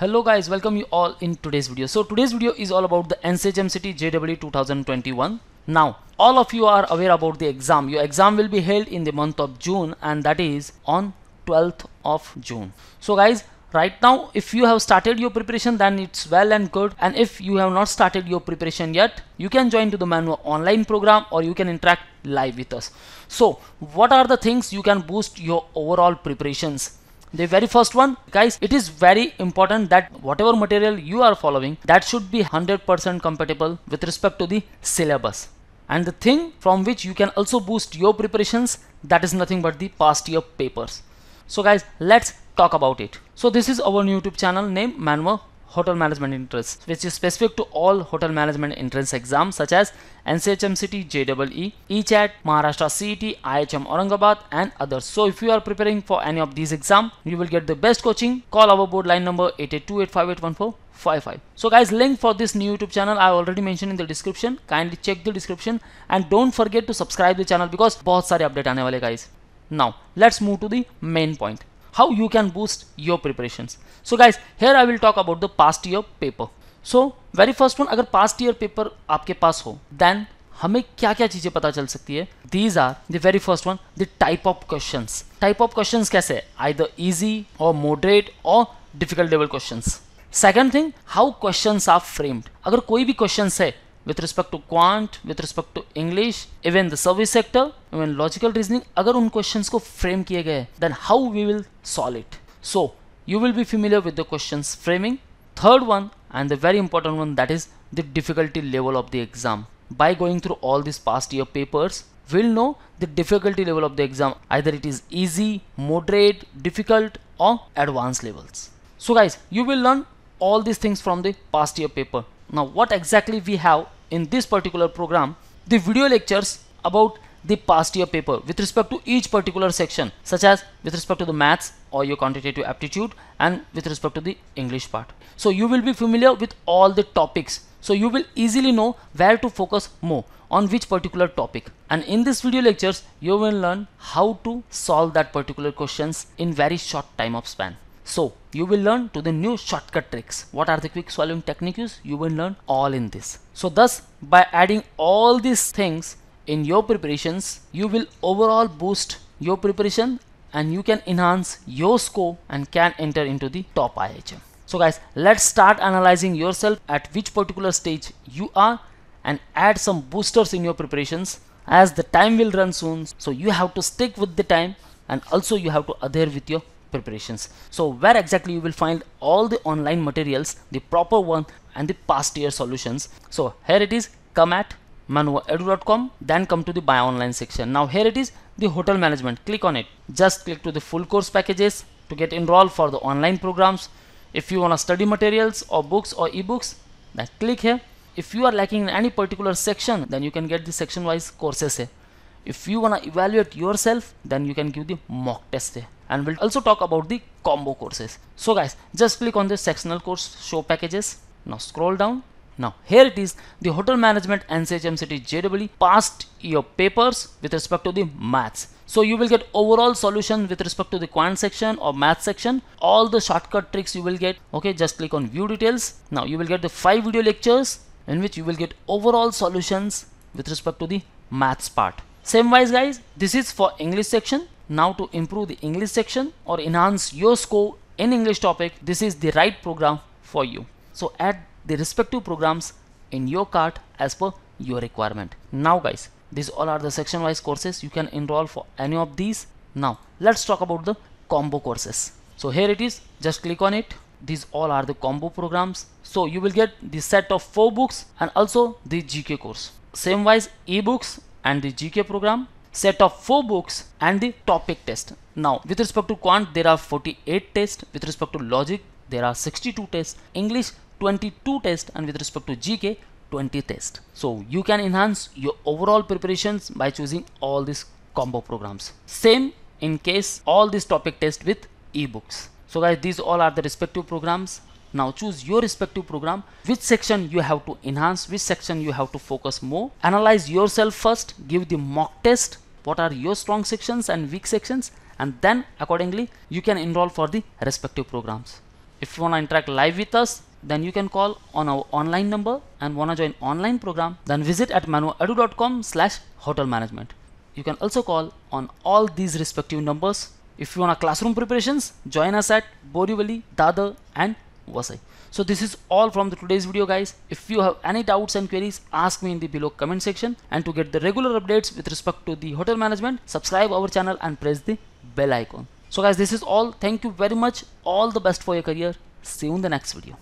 hello guys welcome you all in today's video so today's video is all about the NSAGE jw 2021 now all of you are aware about the exam your exam will be held in the month of June and that is on 12th of June so guys right now if you have started your preparation then it's well and good and if you have not started your preparation yet you can join to the manual online program or you can interact live with us so what are the things you can boost your overall preparations the very first one guys it is very important that whatever material you are following that should be 100% compatible with respect to the syllabus and the thing from which you can also boost your preparations that is nothing but the past year papers so guys let's talk about it so this is our youtube channel name manwa hotel management entrance which is specific to all hotel management entrance exams such as NCHMCT, JEE, ECHAT, Maharashtra CET, IHM Aurangabad and others. So if you are preparing for any of these exams, you will get the best coaching. Call our board line number 8828581455. So guys, link for this new YouTube channel I already mentioned in the description. Kindly check the description and don't forget to subscribe the channel because बहुत are update आने guys. Now let's move to the main point. how you can boost your preparations so guys here i will talk about the past year paper so very first one अगर past year paper आपके पास हो then हमें क्या क्या चीजें पता चल सकती है these are the very first one the type of question type of question कैसे है आइदर इजी और मॉडरेट और difficult level question second thing how question are framed अगर कोई भी क्वेश्चन है with respect to quant with respect to english even the service sector even logical reasoning agar un questions ko frame kiye gaye then how we will solve it so you will be familiar with the questions framing third one and the very important one that is the difficulty level of the exam by going through all these past year papers we will know the difficulty level of the exam either it is easy moderate difficult or advanced levels so guys you will learn all these things from the past year paper now what exactly we have in this particular program the video lectures about the past year paper with respect to each particular section such as with respect to the maths or your quantitative aptitude and with respect to the English part. So you will be familiar with all the topics so you will easily know where to focus more on which particular topic and in this video lectures you will learn how to solve that particular questions in very short time of span. So you will learn to the new shortcut tricks. What are the quick solving techniques? You will learn all in this. So thus by adding all these things in your preparations, you will overall boost your preparation and you can enhance your score and can enter into the top IHM. So guys, let's start analyzing yourself at which particular stage you are and add some boosters in your preparations as the time will run soon. So you have to stick with the time and also you have to adhere with your preparations. So where exactly you will find all the online materials, the proper one and the past year solutions. So here it is, come at manuedu.com then come to the buy online section. Now here it is, the hotel management, click on it. Just click to the full course packages to get enrolled for the online programs. If you want to study materials or books or ebooks, then click here. If you are lacking in any particular section, then you can get the section wise courses here if you wanna evaluate yourself then you can give the mock test and we'll also talk about the combo courses so guys just click on the sectional course show packages now scroll down now here it is the hotel management NCHMCT JEE passed your papers with respect to the maths. So you will get overall solution with respect to the quant section or math section. All the shortcut tricks you will get. Okay, just click on view details. Now you will get the five video lectures in which you will get overall solutions with respect to the maths part. Same wise guys, this is for English section. Now to improve the English section or enhance your score in English topic, this is the right program for you. So add the respective programs in your cart as per your requirement. Now guys, these all are the section wise courses you can enroll for any of these. Now let's talk about the combo courses. So here it is, just click on it. These all are the combo programs. So you will get the set of four books and also the GK course. Same wise ebooks and the GK program, set of 4 books and the topic test. Now with respect to quant there are 48 tests, with respect to logic there are 62 tests, English 22 tests and with respect to GK 20 tests. So you can enhance your overall preparations by choosing all these combo programs. Same in case all these topic tests with ebooks. So guys these all are the respective programs now choose your respective program which section you have to enhance which section you have to focus more analyze yourself first give the mock test what are your strong sections and weak sections and then accordingly you can enroll for the respective programs if you want to interact live with us then you can call on our online number and want to join online program then visit at manuadu.com slash hotel management you can also call on all these respective numbers if you want a classroom preparations join us at borivali dadar and Vasai. So this is all from the today's video guys. If you have any doubts and queries, ask me in the below comment section. And to get the regular updates with respect to the hotel management, subscribe our channel and press the bell icon. So guys, this is all. Thank you very much. All the best for your career. See you in the next video.